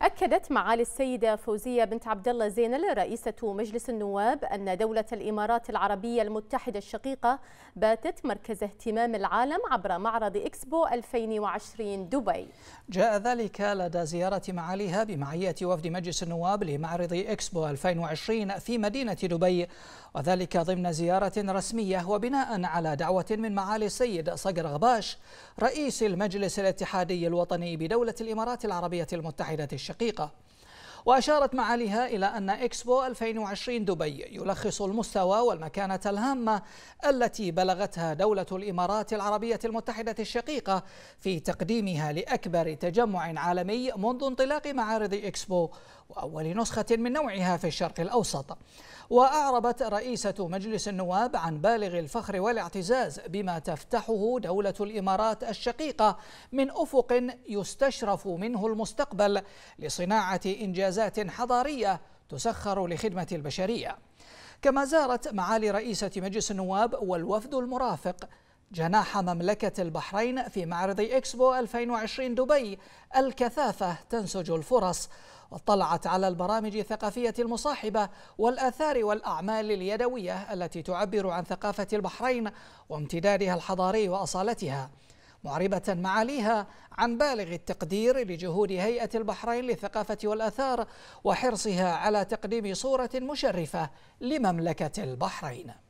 a أكدت معالي السيدة فوزية بنت عبد الله زينل رئيسة مجلس النواب أن دولة الإمارات العربية المتحدة الشقيقة باتت مركز اهتمام العالم عبر معرض إكسبو 2020 دبي. جاء ذلك لدى زيارة معاليها بمعية وفد مجلس النواب لمعرض إكسبو 2020 في مدينة دبي وذلك ضمن زيارة رسمية وبناء على دعوة من معالي السيد صقر غباش رئيس المجلس الاتحادي الوطني بدولة الإمارات العربية المتحدة الشقيقة. الحقيقة وأشارت معاليها إلى أن إكسبو 2020 دبي يلخص المستوى والمكانة الهامة التي بلغتها دولة الإمارات العربية المتحدة الشقيقة في تقديمها لأكبر تجمع عالمي منذ انطلاق معارض إكسبو وأول نسخة من نوعها في الشرق الأوسط وأعربت رئيسة مجلس النواب عن بالغ الفخر والاعتزاز بما تفتحه دولة الإمارات الشقيقة من أفق يستشرف منه المستقبل لصناعة إنجازات حضارية تسخر لخدمة البشرية كما زارت معالي رئيسة مجلس النواب والوفد المرافق جناح مملكة البحرين في معرض إكسبو 2020 دبي الكثافة تنسج الفرص واطلعت على البرامج الثقافية المصاحبة والآثار والأعمال اليدوية التي تعبر عن ثقافة البحرين وامتدادها الحضاري وأصالتها معربة معاليها عن بالغ التقدير لجهود هيئة البحرين للثقافة والآثار وحرصها على تقديم صورة مشرفة لمملكة البحرين